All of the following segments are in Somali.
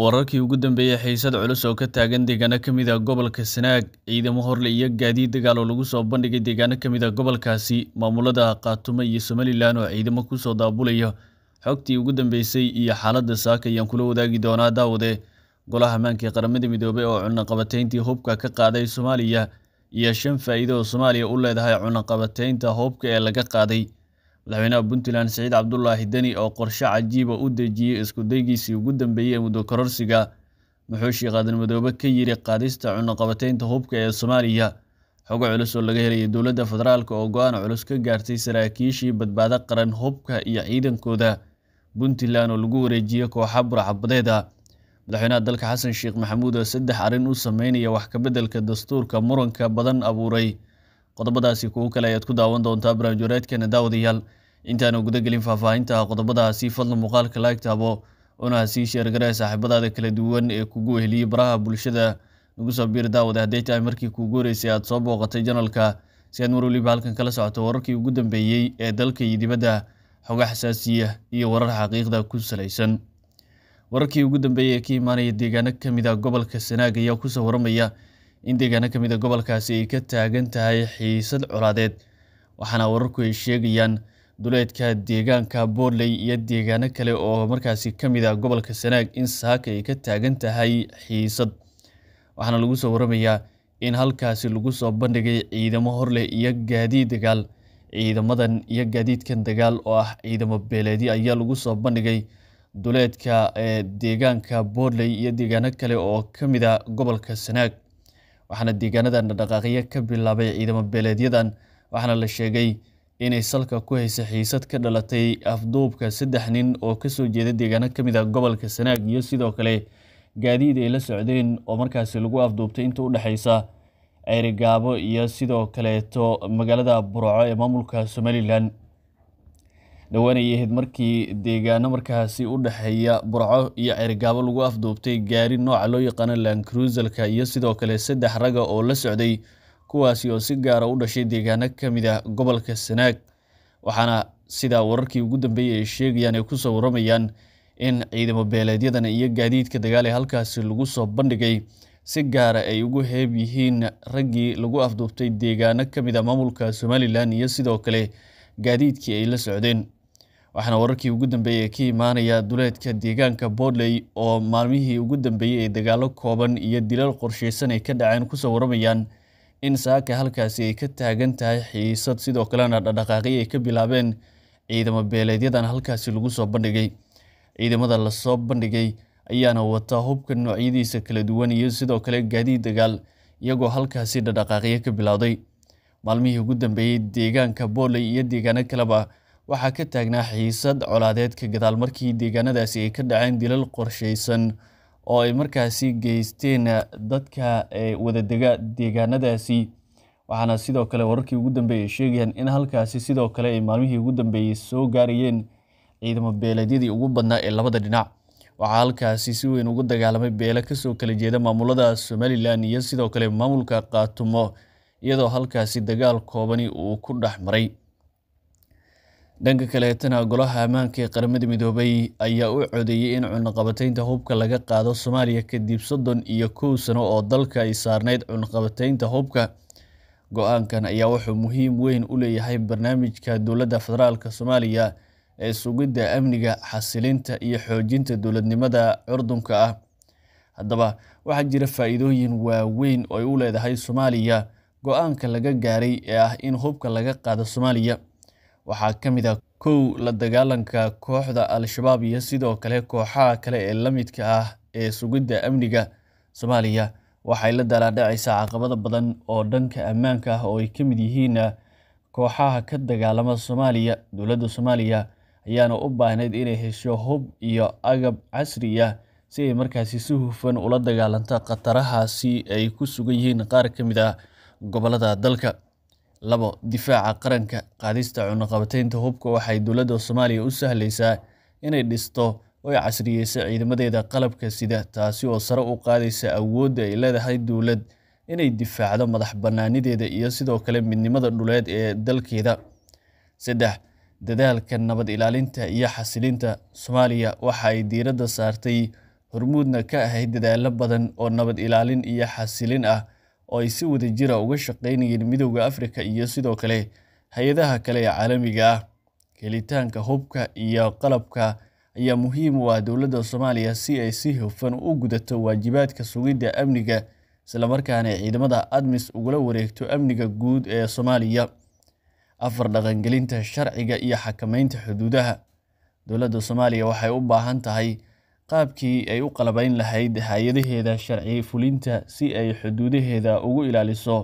wararkii ugu dambeeyey xiisad culus oo ka taagan deegaano ka mid a ah gobolka sanaag ciidamo horle iyo gaadiid dagaal oo lagu soo bandhigay deegaano ka mid a ah gobolkaasi maamulada khaatumo iyo somalilan oo ciidamo kusoo daabulaya xogtii ugu dambeysay iyo xaaladda saaka ayaan kula wadaagi doonaa daawade golaha ammaanka qaramada midoobey oo cunaqabateyntii hubka ka qaaday soomaaliya iyo shan faa'iido oo soomaaliya u leedahay cunaqabateynta hubka ee laga qaaday madaxweynaha puntland saciid cabdulaahi deni oo qorshe cajiiba ah u dejiyey iskudaygiisii ugu dambeeyey muddo kororsiga muxuu shiiqaadan madoobe ka yiri qaadista cunaqabateynta hubka ee soomaaliya xogo culus oo laga helayay dowladda federaalk oo go-aan culus ka gaartay saraakiishii badbaado qaran hubka iyo ciidankooda puntland oo lagu wareejiyey kooxa burcabadeeda madaxweynaha dalka xasan sheekh maxamuud oo saddex arrin u sameynaya wax ka kabeddelka dastuurka muranka badan abuuray qodobadaasi kuwo kale ayaad ku daawan doontaa barnaamijwareedkeena daawadayaal intaanu gudagelin faahfaahinta qodobadaasi fadla muuqaalka laagtaabo una sii sheergaree saaxiibadaada kala duwan ee kugu eheliyey baraha bulshada nagu soo biir daawada hadday tahay markii kuugu horeysay aad soo booqatay janalka si aad mar waliba halkan kala socoto wararkii ugu dambeeyey ee dalka iyo dibadda xoga xasaasiya iyo warar xaqiiqda ku salaysan wararkii ugu dambeeyey ee ka imaanaya deegaano ka mid a ah gobolka sanaag ayaa kusoo waramaya in deegaano ka mid a ah gobolkaasi ay ka taagan tahay xiisad colaadeed waxaana wararku ay sheegayaan duleedka deegaanka boorley iyo deegaano kale oo markaasi ka mid ah gobolka sanaag in saaka ay ka taagan tahay xiisad waxaana lagu soo waramayaa in halkaasi lagu soo bandhigay ciidamo horleh iyo gaadiid dagaal ciidamadan iyo gaadiidkan dagaal oo ah ciidamo beeleedi ayaa lagu soo bandhigay duleedka eh, deegaanka boorley iyo deegaano kale oo ka mid a ah gobolka sanaag waxaana deegaanadan dhaqdhaqaaqyo ka bilaabay ciidamo beeleedyadan waxaana la sheegay inay salka ku haysa xiisad ka dhalatay afduubka saddex nin oo kasoo jeeda deegaano ka mid a ah gobolka sanaag iyo sidoo kale gaadiid ay la socdeen oo markaasi lagu afduubtay inta u dhexaysa ceyrigaabo iyo sidoo kaleeto magaalada burco ee maamulka somalilan dhowaanay ahayd markii deegaano markaasi u dhexeeya burco iyo cergaabo lagu afduubtay gaari nooca loo yaqaano lankruusalka iyo sidoo kale saddex raga ah oo la socday kuwaasi oo si gaara ah u dhashay deegaano ka mid ah gobolka sanaag waxaana sidaa wararkii ugu dambeeyey ay sheegayaan ay kusoo warramayaan in ciidamo beeleedyadan iyo gaadiidka dagaal ee halkaasi lagu soo bandhigay si gaara ah ay ugu heeb yihiin raggii lagu afduubtay deegaano ka mid ah maamulka somalilan iyo sidoo kale gaadiidkii ay la socdeen waxaana wararkii ugu dambeeyey ka imaanaya duleedka deegaanka Portland oo maalmihii ugu dambeeyey ay dagaalo kooban iyo dilal qorsheysan ay ka dhaceen kusoo waramayaan in saaka halkaasi ay ka taagan tahay xiisad sidoo kalena dhaqdhaqaaqyo ay ka bilaabeen ciidamo beeleedyadan halkaasi lagu soo bandhigay ciidamada lasoo bandhigay ayaana wata hubka noocyadiisa kala duwan iyo sidoo kale gaadiid dagaal iyagoo halkaasi dhaqdhaqaaqyo ka bilowday maalmihii ugu dambeeyey deegaanka Portland iyo deegaano kaleba waxaa ka taagnaa xiisad colaadeedka gadaal markii deegaanadaasi ay ka dhaceen dilal qorshaysan oo ay markaasi geysteen dadka wadadega deegaanadaasi waxaana sidoo kale wararkii ugu dambeeyey sheegayaan in halkaasi sidoo kale ay maalmihii ugu dambeeyey soo gaarayeen ciidamo beeleedyadii ugu badnaa ee labada dhinac waxaa halkaasi si weyn ugu dagaalamay beele kasoo kala jeeda maamulada somalilan iyo sidoo kale maamulka qaatumo iyadoo halkaasi dagaal koobani uu ku dhex maray dhanka kaleetana golaha ammaanka ee qaramada midoobay ayaa u codeeyey in cunaqabataynta hubka laga qaado soomaaliya kadib soddon iyo kow sano oo dalka ay saarneyd cunaqabataynta hubka go-aankan ayaa wuxuu muhiim weyn u leeyahay barnaamijka dowladda federaalk soomaaliya ee sugidda amniga xasilinta iyo xoojinta dowladnimada curdunka ah haddaba waxaa jira faa'iidooyin waaweyn oo ay u leedahay soomaaliya go-aanka laga gaaray ee ah in hubka laga qaado soomaaliya waxaa ka mid ah kow la dagaalanka kooxda al-shabaab iyo sidoo kale kooxaha kale ee la midka ah ee sugidda amniga soomaaliya waxay la dalaadhacaysaa caqabado badan oo dhanka ammaanka ah oo ay ka mid yihiin ah, kooxaha ka dagaalama soomaaliya dowladda soomaaliya ayaana u baahnayd inay hesho hub iyo agab casri ah si ay markaasi si hufan ula dagaalanta khatarahaasi ay ku sugan yihiin qaar ka mid ah gobollada dalka labo difaaca qaranka qaadista cunaqabateynta hubka waxay dowladda soomaaliya u sahlaysaa inay dhisto oo ay casriyeyso ciidamadeeda qalabka sida taasi oo sare u qaadaysa awoodda ay leedahay dowlad inay difaacdo madax bannaanideeda iyo sidoo kale midnimada dhuleed ee dalkeeda saddex dadaalka nabad ilaalinta iyo xasilinta soomaaliya waxa ay diiradda saartay hormuudna ka ahayd dadaalo badan oo nabad ilaalin iyo xasilin ah oo ay si jira ah uga shaqaynayeen midowda Afrika iyo sidoo kale hay-adaha kale ee caalamiga ah helitaanka hubka iyo qalabka ayaa muhiim u ah dowladda Soomaaliya si ay si hufan u gudato waajibaadka sugidda amniga isla markaana ciidamada ADMIS ugula wareegto amniga guud ee Soomaaliya afar dhaqangelinta sharciga iyo xakamaynta xuduudaha dowladda Soomaaliya waxay u baahan tahay qaabkii ay u qalabayn lahayd hay-adaheeda sharci fulinta si ay xuduudaheeda ugu ilaaliso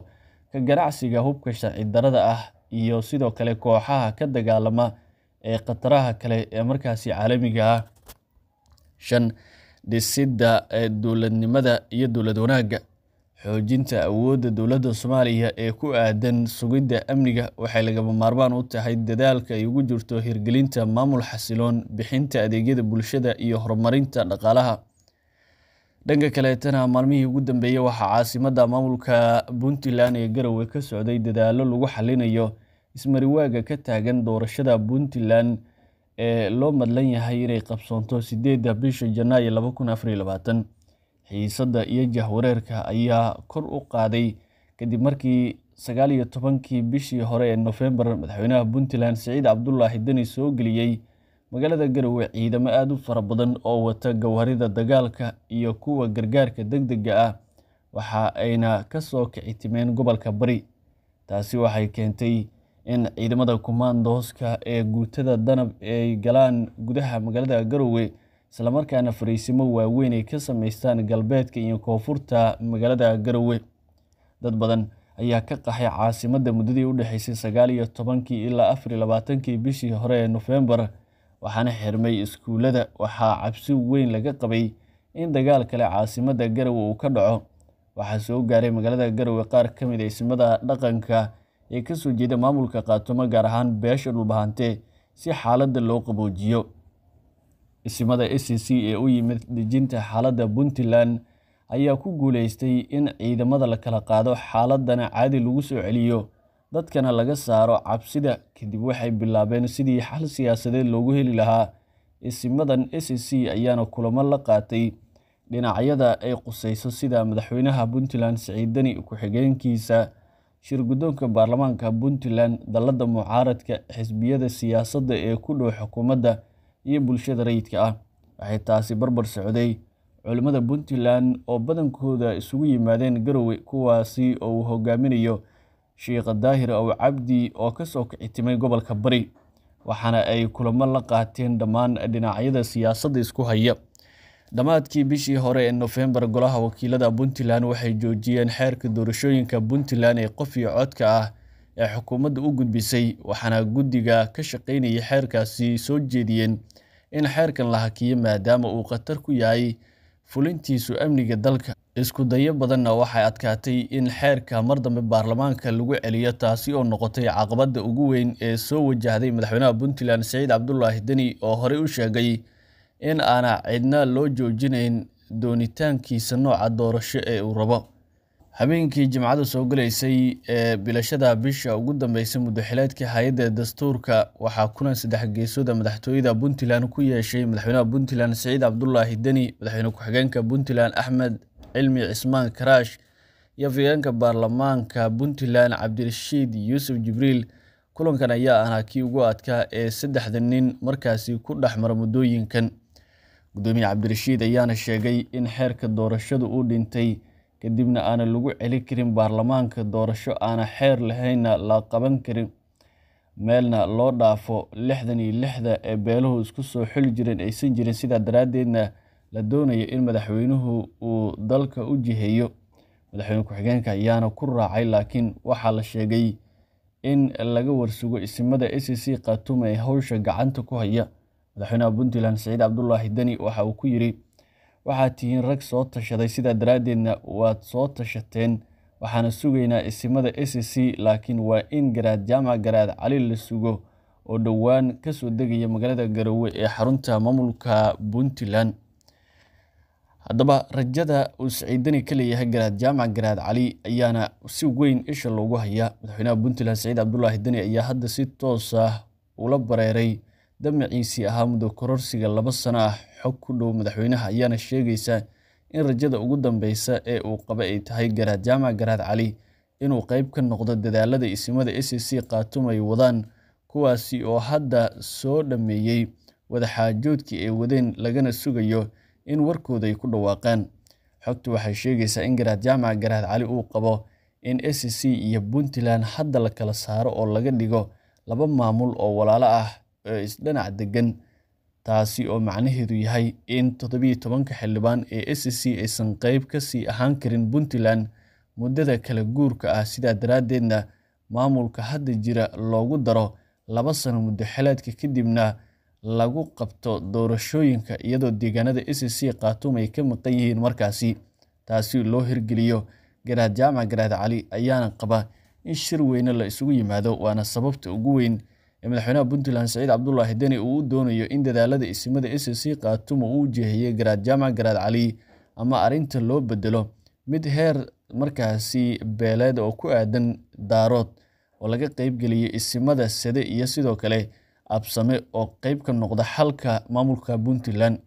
ka ganacsiga hubka sharci darada ah iyo sidoo kale kooxaha ka dagaalama ee khataraha kale ee markaasi caalamiga ah shan dhisidda dowladnimada iyo dowlad wanaagga Xoojinta awoodda dowladda Soomaaliya ee ku aadan sugidda amniga waxay lagama maarmaan u tahay dadaalka ay ugu jirto hirgelinta maamul xasiloon bixinta adeegyada bulshada, iyo horumarinta dhaqaalaha. Dhanka kaleetana maalmihii ugu dambeeyay waxaa caasimadda maamulka Puntland ee Garowe ka socday dadaallo lagu xalinayo ismariwaaga ka taagan doorashada Puntland ee loo madlan yahay inay qabsoonto sideedda bisha Janaayo laba kun afar iyo labatan xiisadda iyo jahwareerka ayaa kor u qaaday kadib markii sagaal iyo tobankii bishii hore ee Noofembar madaxweynaha Puntland Siciid cabdulaahi Deni soo geliyey magaalada Garowe ciidamo aada u fara badan oo wata gawaarida dagaalka iyo kuwa gargaarka deg dega ah waxa ayna ka soo kici timeen gobolka bari taasi waxay keentay in ciidamada kumaandooska ee guutada danab ay galaan gudaha magaalada Garowe islamarkaana fariisimo waaweyn ay ka samaystaan galbeedka iyo koonfurta magaalada garowe dad badan ayaa ka qaxay caasimadda muddadii u dhexaysay sagaal iyo tobankii ilaa afar iyo labaatankii bishii hore ee nofembar waxaana xirmay iskuullada waxaa cabsi weyn laga qabay in dagaal kale caasimada garowe uu ka dhaco waxaa soo gaaray magaalada garowe qaar ka mid a ismada dhaqanka ee kasoo jeeda maamulka qaatoomo gaar ahaan beesha dhulbahantee si xaaladda loo qaboojiyo ciidamada c ee u yimid dejinta xaaladda Puntland ayaa ku guulaystay in ciidamada la kala qaado xaaladana caadi lagu soo celiyo dadkana laga saaro cabsida kadib waxay bilaabeen sidii xal siyaasadeed loogu heli lahaa isimadan s c ayaana kulamo la qaatay dhinacyada ay qusayso sida madaxweynaha Puntland Saciid Dani ku-xigeenkiisa shir guddoonka baarlamaanka Puntland dallada mucaaradka xisbiyada siyaasadda ee ku dhow xukuumadda iyo bulshada rayidka ah waxay taasi barbar socday culimmada Puntland oo badankooda isugu yimaadeen Garowe kuwaasi oo uu hogaaminayo Sheikh Daahir Aw Cabdi oo kasoo kicitimay gobolka Bari waxaana ay kulamo la qaateen dhammaan dhinacyada siyaasadda isku haya dhammaadkii bishii hore ee November golaha wakiilada Puntland waxay joojiyeen xeerka doorashooyinka Puntland ee qof iyo codka ah ee xukuumadda u gudbisay waxaana guddiga ka shaqaynaya xeerkaasi soo jeediyeen in xeerkan la hakiyo maadaama uu khatar ku yahay fulintiisu amniga dalka isku dayo badanna waxay adkaatay in xeerka mar dambe baarlamaanka lagu celiyo taasi oo noqotay caqabadda ugu weyn ee soo wajahday madaxweynaha puntland saciid cabdulaahi deni oo horey u sheegay in aana cidna loo joojinayn doonitaankiisa nooca doorasho ee uu rabo habeenkii jimcada soo galaysay ee bilashada bisha ugu dambeysay muddaxileedkii hay-adda dastuurka waxaa kulan saddex geesooda madaxtooyada puntland ku yeeshay madaxweynaha puntland saciid cabdulaahi deni madaxweyne ku-xigeenka puntland axmed cilmi cismaan karaash iyo afigeenka baarlamaanka puntland cabdirashiid yuusuf jibriil kulankan ayaa ahaa kii ugu adkaa ee saddexda nin markaasi ku dhex mara muddooyinkan gudoomiye cabdirashiid ayaana sheegay in xeerka doorashadu uu dhintay kadibna aana lagu celi karin baarlamaanka doorasho aana xeer lahaynna la qaban karin meelna loo dhaafo lixdan iyo lixda ee beeluhu isku soo xuli jireen aysan jirin sidaa daraaddeedna la doonayo in madaxweynuhu uu dalka u jiheeyo madaxweyne ku-xigeenka ayaana ku raacay laakiin waxaa la sheegay in laga warsugo isimada a e c c khaatuum ee howsha gacanta ku haya madaxweynaha puntland saciid cabdulaahi deni waxa uu ku yiri Waxaad tihiin rag soo tashaday sidaa daraaddeedna waad soo tashateen waxaana sugaynaa isimada s c laakiin waa in garaad jaamac garaad cali la sugo oo dhowaan ka soo degaya magaalada Garowe ee xarunta maamulka Puntland. Haddaba rajada uu siciidani ka leeyahay garaad jaamac garaad cali ayaana si weyn isha loogu hayaa madaxweynaha Puntland saciid cabdulaahi Deni ayaa hadda si toos ah ula bareeray damaciisii ahaa muddo kororsiga laba sano ah xog ku dhow madaxweynaha ayaana sheegaysa in rajada ugu dambeysa ee uu qaba ay tahay garaad jaamac garaad cali inuu qeyb ka noqdo dadaalada isimada s e c kaatum ay wadaan kuwaasi oo hadda soo dhammeeyey wadaxaajoodkii ay wadeen lagana sugayo in warkooda ay ku dhawaaqeen xogtu waxay sheegaysaa in garaad jaamac garaad cali uu qabo in s e c iyo puntland hadda la kala saaro oo laga dhigo laba maamul oo walaalo ah isdhinaca degan taasi oo macnaheedu yahay in toddobiyo tobanka xildhibaan ee c aysan qeyb sii ahaan karin puntland muddada kala guurka ah sidaa daraaddeedna maamulka hadda jira loogu daro laba sano muddo xeleedka kadibna lagu qabto doorashooyinka iyadoo deegaanada s c khaatuum ay ka maqan yihiin markaasi taasi loo hirgeliyo garaad jaamac garaad cali ayaana qaba in shir weyne la isugu yimaado waana sababta ugu weyn ee madaxweynaha puntland saciid cabdulaahi deni uu u doonayo in dadaalada isimada s c khaatumo uu jehiyey garaad jaamac garaad cali ama arrinta loo bedelo mid heer markaasi beeleed oo ku aadan daarood oo laga qaybgeliyey isimada sade iyo sidoo kale absame oo qeyb ka noqda xalka maamulka puntland